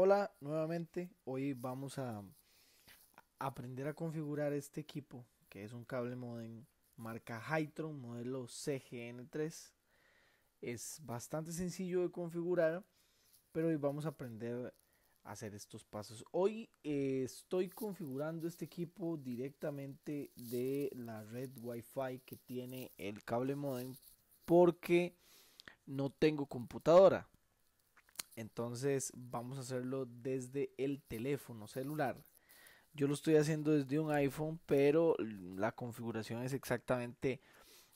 Hola nuevamente, hoy vamos a aprender a configurar este equipo que es un cable modem marca Hytron modelo CGN3. Es bastante sencillo de configurar, pero hoy vamos a aprender a hacer estos pasos. Hoy eh, estoy configurando este equipo directamente de la red Wi-Fi que tiene el cable modem porque no tengo computadora entonces vamos a hacerlo desde el teléfono celular. Yo lo estoy haciendo desde un iPhone, pero la configuración es exactamente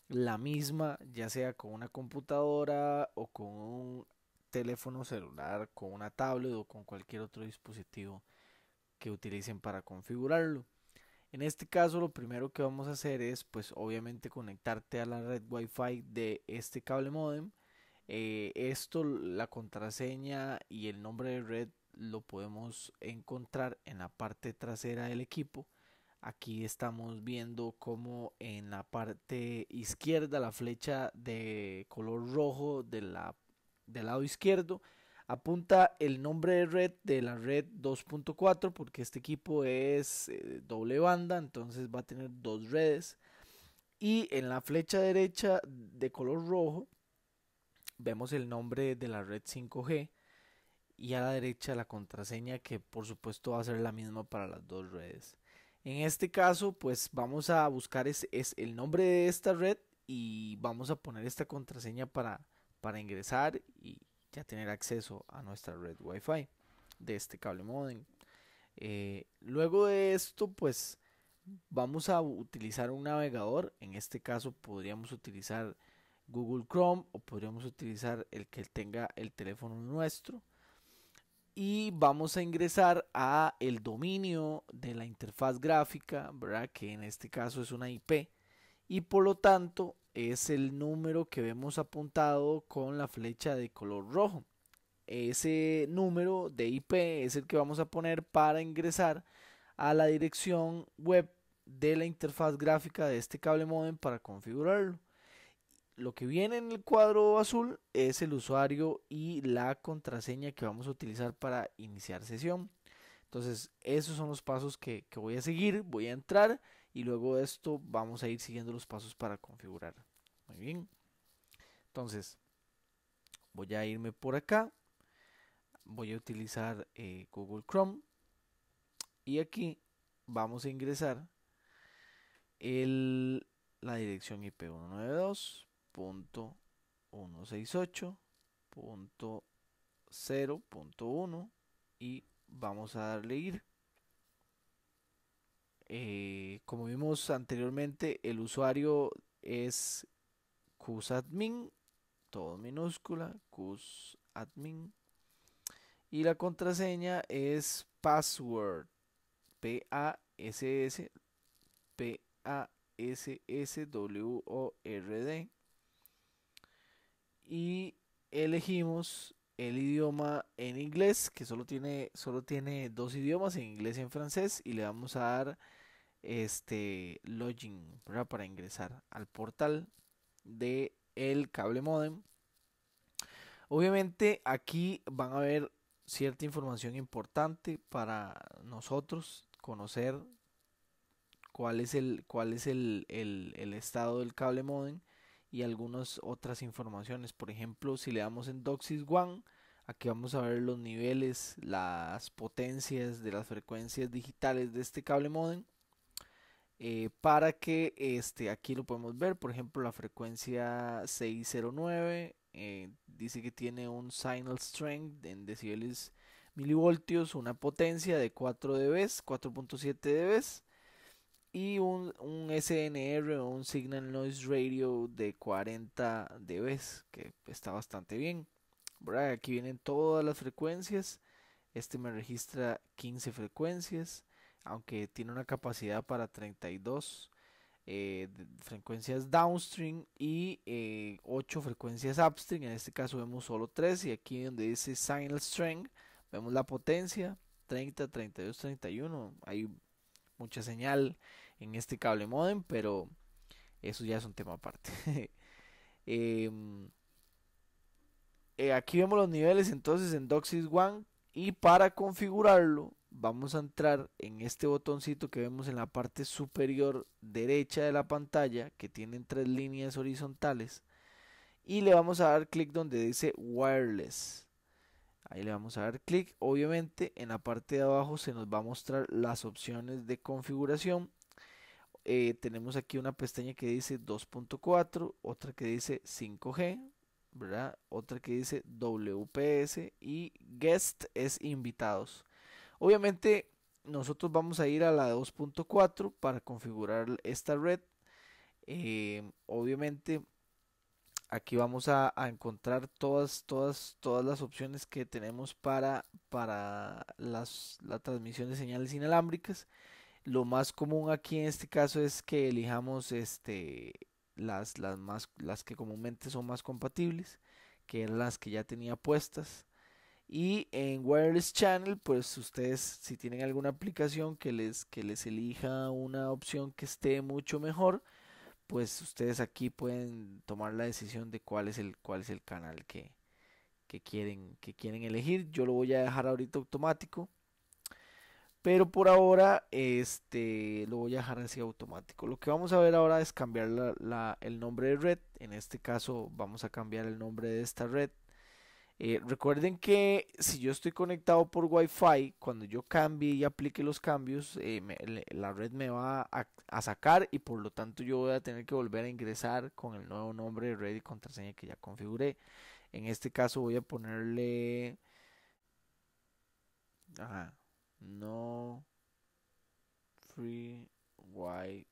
la misma, ya sea con una computadora o con un teléfono celular, con una tablet o con cualquier otro dispositivo que utilicen para configurarlo. En este caso lo primero que vamos a hacer es pues obviamente conectarte a la red Wi-Fi de este cable modem eh, esto, la contraseña y el nombre de red lo podemos encontrar en la parte trasera del equipo. Aquí estamos viendo como en la parte izquierda la flecha de color rojo de la, del lado izquierdo apunta el nombre de red de la red 2.4 porque este equipo es eh, doble banda, entonces va a tener dos redes. Y en la flecha derecha de color rojo vemos el nombre de la red 5G y a la derecha la contraseña que por supuesto va a ser la misma para las dos redes. En este caso pues vamos a buscar es, es el nombre de esta red y vamos a poner esta contraseña para, para ingresar y ya tener acceso a nuestra red Wi-Fi de este cable modem. Eh, luego de esto pues vamos a utilizar un navegador. En este caso podríamos utilizar Google Chrome o podríamos utilizar el que tenga el teléfono nuestro. Y vamos a ingresar a el dominio de la interfaz gráfica, ¿verdad? que en este caso es una IP. Y por lo tanto es el número que vemos apuntado con la flecha de color rojo. Ese número de IP es el que vamos a poner para ingresar a la dirección web de la interfaz gráfica de este cable modem para configurarlo lo que viene en el cuadro azul es el usuario y la contraseña que vamos a utilizar para iniciar sesión. Entonces, esos son los pasos que, voy a seguir. Voy a entrar y luego de esto vamos a ir siguiendo los pasos para configurar. Muy bien. Entonces, voy a irme por acá. Voy a utilizar eh, Google Chrome. Y aquí vamos a ingresar la dirección IP192 punto 168 y vamos a darle ir eh, como vimos anteriormente el usuario es cusadmin todo minúscula cusadmin y la contraseña es password p a s s p a s s w o r d y elegimos el idioma en inglés, que solo tiene, solo tiene dos idiomas, en inglés y en francés, y le vamos a dar este login para ingresar al portal de el cable modem. Obviamente aquí van a ver cierta información importante para nosotros conocer cuál es el cuál es el estado del cable modem y algunas otras informaciones. Por ejemplo, si le damos en Doxis One, aquí vamos a ver los niveles, las potencias de las frecuencias digitales de este cable modem. Eh, para que este, aquí lo podemos ver, por ejemplo, la frecuencia 609 eh, dice que tiene un signal strength en decibeles milivoltios, una potencia de 4 dB, 4.7 dB y un, un SNR o un Signal Noise Radio de 40 dB, que está bastante bien. Aquí vienen todas las frecuencias. Este me registra 15 frecuencias, aunque tiene una capacidad para 32 eh, frecuencias downstream y 8 eh, frecuencias upstream. En este caso vemos solo 3 y aquí donde dice Signal Strength vemos la potencia 30, 32, 31. Hay mucha señal en este cable modem, pero eso ya es un tema aparte. Em, eh, aquí vemos los niveles entonces en DOCSIS One y para configurarlo vamos a entrar en este botoncito que vemos en la parte superior derecha de la pantalla que tienen tres líneas horizontales y le vamos a dar clic donde dice wireless ahí le vamos a dar clic obviamente en la parte de abajo se nos va a mostrar las opciones de configuración eh, tenemos aquí una pestaña que dice 2.4, otra que dice 5G, ¿verdad? Otra que dice WPS y guest es invitados. Obviamente nosotros vamos a ir a la 2.4 para configurar esta red. Em, obviamente aquí vamos a, a, encontrar todas, todas, todas las opciones que tenemos para, para las, la transmisión de señales inalámbricas. Lo más común aquí en este caso es que elijamos este, las, las, las que comúnmente son más compatibles, que eran las que ya tenía puestas. Y en Wireless Channel, pues ustedes si tienen alguna aplicación que les, que les elija una opción que esté mucho mejor, pues ustedes aquí pueden tomar la decisión de cuál es el, cuál es el canal que, que, quieren, que quieren elegir. Yo lo voy a dejar ahorita automático pero por ahora este, lo voy a dejar así automático. Lo que vamos a ver ahora es cambiar el nombre de red. En este caso vamos a cambiar el nombre de esta red. Eh, recuerden que si yo estoy conectado por Wi-Fi, cuando yo cambie y aplique los cambios, eh, la red me va a, sacar y por lo tanto yo voy a tener que volver a ingresar con el nuevo nombre de red y contraseña que ya configuré. En este caso voy a ponerle... Ajá. No free Wi-Fi.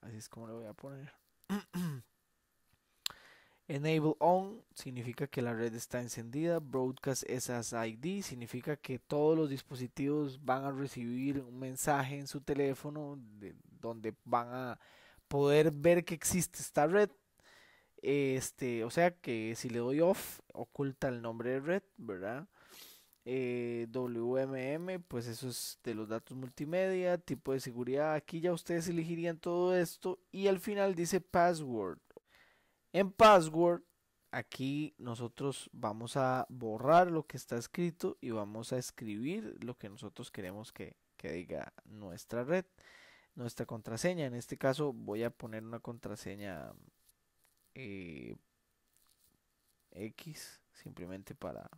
Así es como lo voy a poner. Enable on significa que la red está encendida. Broadcast SSID significa que todos los dispositivos van a recibir un mensaje en su teléfono de, donde van a poder ver que existe esta red. Este, o sea que si le doy off, oculta el nombre de red, ¿verdad? eh, WMM, pues eso es de los datos multimedia, tipo de seguridad. Aquí ya ustedes elegirían todo esto y al final dice password. En password, aquí nosotros vamos a borrar lo que está escrito y vamos a escribir lo que nosotros queremos que, que diga nuestra red, nuestra contraseña. En este caso voy a poner una contraseña eh, X simplemente para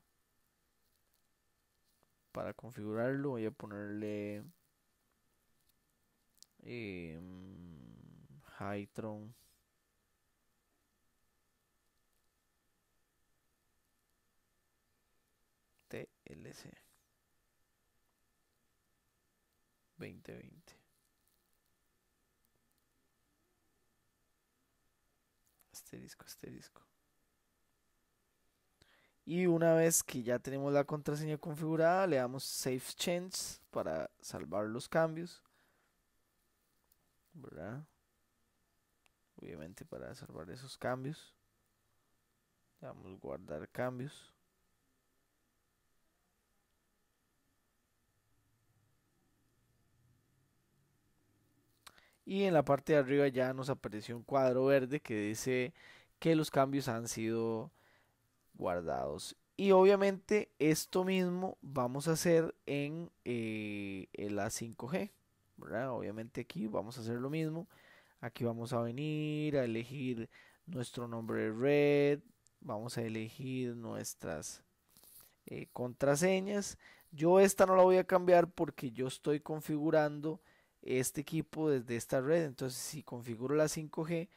para configurarlo voy a ponerle eh, Hytron TLC 2020 asterisco asterisco y una vez que ya tenemos la contraseña configurada, le damos Save Change para salvar los cambios. Obviamente para salvar esos cambios. Le damos guardar cambios. Y en la parte de arriba ya nos apareció un cuadro verde que dice que los cambios han sido guardados. Y obviamente esto mismo vamos a hacer en, eh, la 5G. Obviamente aquí vamos a hacer lo mismo. Aquí vamos a venir a elegir nuestro nombre de red. Vamos a elegir nuestras eh, contraseñas. Yo esta no la voy a cambiar porque yo estoy configurando este equipo desde esta red. Entonces si configuro la 5G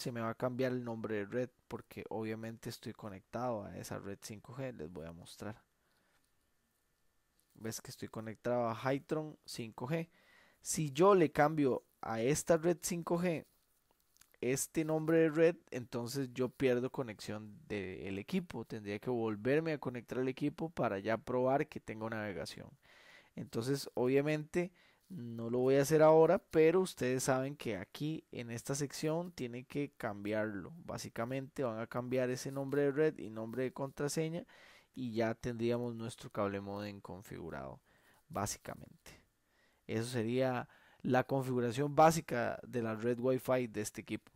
se me va a cambiar el nombre de red porque obviamente estoy conectado a esa red 5G, les voy a mostrar. Ves que estoy conectado a Hytron 5G. Si yo le cambio a esta red 5G este nombre de red, entonces yo pierdo conexión del equipo. Tendría que volverme a conectar al equipo para ya probar que tengo navegación. Entonces, obviamente, no lo voy a hacer ahora, pero ustedes saben que aquí en esta sección tienen que cambiarlo. Básicamente van a cambiar ese nombre de red y nombre de contraseña y ya tendríamos nuestro cable modem configurado. Básicamente. Eso sería la configuración básica de la red Wi-Fi de este equipo.